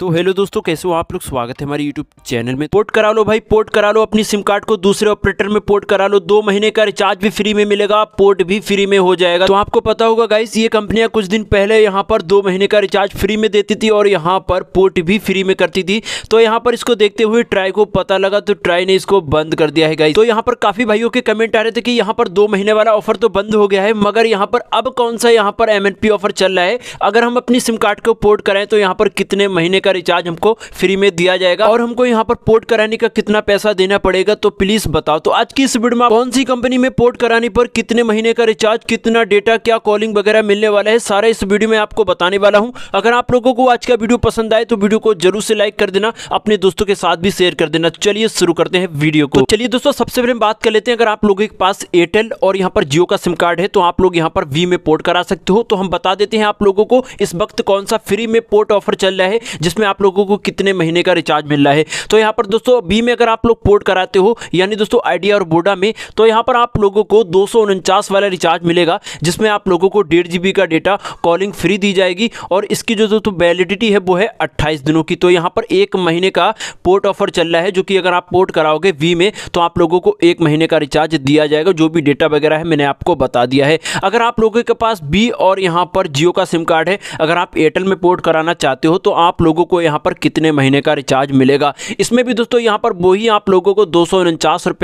तो हेलो दोस्तों कैसे हो आप लोग स्वागत है हमारे यूट्यूब चैनल में पोर्ट करा लो भाई पोर्ट करा लो अपनी सिम कार्ड को दूसरे ऑपरेटर में पोर्ट करा लो दो महीने का रिचार्ज भी फ्री में मिलेगा पोर्ट भी फ्री में हो जाएगा तो आपको पता होगा गाइस ये कंपनियां कुछ दिन पहले यहाँ पर दो महीने का रिचार्ज फ्री में देती थी और यहाँ पर पोर्ट भी फ्री में करती थी तो यहाँ पर इसको देखते हुए ट्राई को पता लगा तो ट्राई ने इसको बंद कर दिया है गाइस तो यहाँ पर काफी भाइयों के कमेंट आ रहे थे कि यहाँ पर दो महीने वाला ऑफर तो बंद हो गया है मगर यहाँ पर अब कौन सा यहाँ पर एम ऑफर चल रहा है अगर हम अपनी सिम कार्ड को पोर्ट कराएं तो यहाँ पर कितने महीने का का रिचार्ज हमको फ्री में दिया जाएगा और हमको यहाँ पर पोर्ट कराने का कितना पैसा देना पड़ेगा तो प्लीज बताओ तो आज की इस वीडियो में कौन सी कंपनी में पोर्ट कराने पर कितने महीने का रिचार्ज कितना डेटा क्या कॉलिंग वगैरह मिलने वाला है सारा इस वीडियो में आपको बताने वाला हूँ अगर आप लोगों को आज का वीडियो पसंद आए तो वीडियो को जरूर से लाइक कर देना अपने दोस्तों के साथ भी शेयर कर देना चलिए शुरू करते हैं वीडियो को तो चलिए दोस्तों सबसे पहले बात कर लेते हैं अगर आप लोगों के पास एयरटेल और यहाँ पर जियो का सिम कार्ड है तो आप लोग यहाँ पर वी में पोर्ट करा सकते हो तो हम बता देते हैं आप लोगों को इस वक्त कौन सा फ्री में पोर्ट ऑफर चल रहा है जिसमें में आप लोगों को कितने महीने का रिचार्ज मिल रहा है तो यहाँ पर दोस्तों बी में अगर आप लोग पोर्ट कराते हो यानी दोस्तों आइडिया और बोडा में तो यहाँ पर आप लोगों को दो वाला रिचार्ज मिलेगा जिसमें आप लोगों को डेढ़ जी का डेटा कॉलिंग फ्री दी जाएगी और इसकी जो दोस्तों वैलिडिटी है वो है अट्ठाईस दिनों की तो यहाँ पर एक महीने का पोर्ट ऑफर चल रहा है जो कि अगर आप पोर्ट कराओगे वी में तो आप लोगों को एक महीने का रिचार्ज दिया जाएगा जो भी डेटा वगैरह है मैंने आपको बता दिया है अगर आप लोगों के पास बी और यहाँ पर जियो का सिम कार्ड है अगर आप एयरटेल में पोर्ट कराना चाहते हो तो आप लोगों को यहाँ पर कितने महीने का रिचार्ज मिलेगा इसमें भी दोस्तों यहाँ पर वही आप लोगों को दो सौ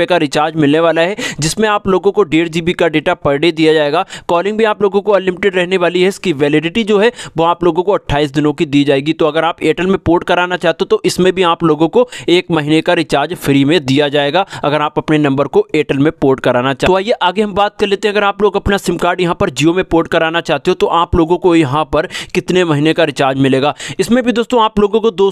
का रिचार्ज मिलने वाला है जिसमें आप लोगों को डेढ़ जी का डेटा पर डे दिया जाएगा कॉलिंग भी आप लोगों को अनलिमिटेड रहने वाली है इसकी वैलिडिटी जो है वो आप लोगों को अट्ठाईस दिनों की दी जाएगी तो अगर आप एयरटेल में पोर्ट कराना चाहते हो तो इसमें भी आप लोगों को एक महीने का रिचार्ज फ्री में दिया जाएगा अगर आप अपने नंबर को एयरटेल में पोर्ट कराना चाहते हो आइए आगे हम बात कर लेते हैं अगर आप लोग अपना सिम कार्ड यहाँ पर जियो में पोर्ट कराना चाहते हो तो आप लोगों को यहाँ पर कितने महीने का रिचार्ज मिलेगा इसमें भी दोस्तों आप लोगों को दो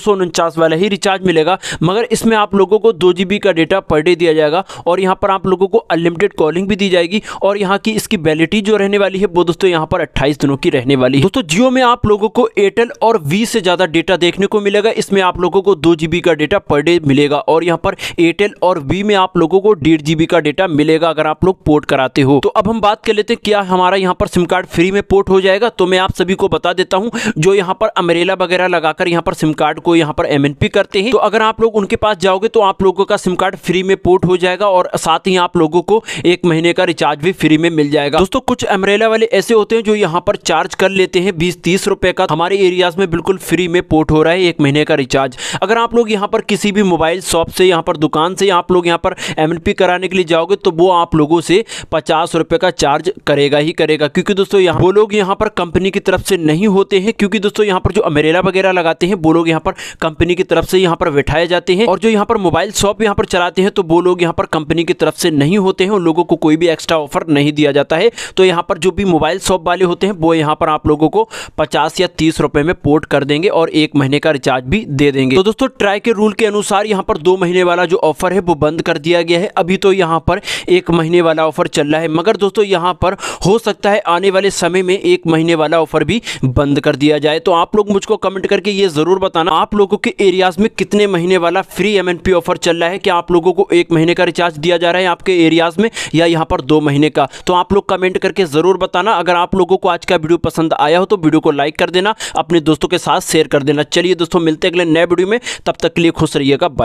वाला ही रिचार्ज मिलेगा मगर इसमें आप लोगों को दो जी का डेटा पर डे दिया जाएगा और यहाँ पर आप लोगों को अनलिमिटेड कॉलिंग भी दी जाएगी और यहाँ की इसकी वैलिटी जो रहने वाली है वो दोस्तों यहाँ पर 28 दिनों की रहने वाली है दोस्तों जियो में आप लोगों को एयरटेल और वी से ज़्यादा डेटा देखने को मिलेगा इसमें आप लोगों को दो जीबी का डेटा पर डे मिलेगा और यहाँ पर एयरटेल और वी में आप लोगों को डेढ़ जीबी का डेटा मिलेगा अगर आप लोग पोर्ट कराते हो तो अब हम बात कर लेते हैं क्या हमारा यहाँ पर सिम कार्ड फ्री में पोर्ट हो जाएगा तो मैं आप सभी को बता देता हूँ जो यहाँ पर अमरेला वगैरह लगाकर यहाँ पर सिम कार्ड को यहाँ पर एम करते हैं तो अगर आप लोग उनके पास जाओगे तो आप लोगों का सिम कार्ड फ्री में पोर्ट हो जाएगा और साथ ही आप लोगों को एक महीने का रिचार्ज भी फ्री में मिल जाएगा दोस्तों कुछ अमरेला वाले ऐसे होते हैं जो यहाँ पर चार्ज कर लेते हैं बीस तीस रुपए का हमारे एरियाज में बिल्कुल फ्री में पोर्ट हो रहा है एक महीने का रिचार्ज अगर आप लोग यहाँ पर किसी भी मोबाइल शॉप से यहाँ पर दुकान से आप लोग यहाँ पर एम कराने के लिए जाओगे तो वो आप लोगों से पचास रुपए का चार्ज करेगा ही करेगा क्योंकि दोस्तों यहाँ वो लोग यहाँ पर कंपनी की तरफ से नहीं होते हैं क्योंकि दोस्तों यहाँ पर जो अमरेला वगैरह लगाते हैं हैं वो लोग यहाँ पर कंपनी की तरफ से यहाँ पर बैठाए जाते हैं और जो यहाँ पर मोबाइल शॉप यहाँ पर चलाते हैं तो वो लोग यहाँ पर कंपनी की तरफ से नहीं होते हैं उन लोगों को कोई भी एक्स्ट्रा ऑफर नहीं दिया जाता है तो यहाँ पर जो भी मोबाइल शॉप वाले होते हैं वो यहाँ पर आप लोगों को पचास या तीस रुपये में पोर्ट कर देंगे और एक महीने का रिचार्ज भी दे देंगे तो दोस्तों ट्राई के रूल के अनुसार यहाँ पर दो महीने वाला जो ऑफर है वो बंद कर दिया गया है अभी तो यहाँ पर एक महीने वाला ऑफर चल रहा है मगर दोस्तों यहाँ पर हो सकता है आने वाले समय में एक महीने वाला ऑफर भी बंद कर दिया जाए तो आप लोग मुझको कमेंट करके ये जरूर ज़रूर बताना आप लोगों के एरियाज़ में कितने महीने वाला फ्री एम ऑफर चल रहा है कि आप लोगों को एक महीने का रिचार्ज दिया जा रहा है आपके एरियाज़ में या यहाँ पर दो महीने का तो आप लोग कमेंट करके ज़रूर बताना अगर आप लोगों को आज का वीडियो पसंद आया हो तो वीडियो को लाइक कर देना अपने दोस्तों के साथ शेयर कर देना चलिए दोस्तों मिलते अगले नए वीडियो में तब तक के लिए खुश रहिएगा बाय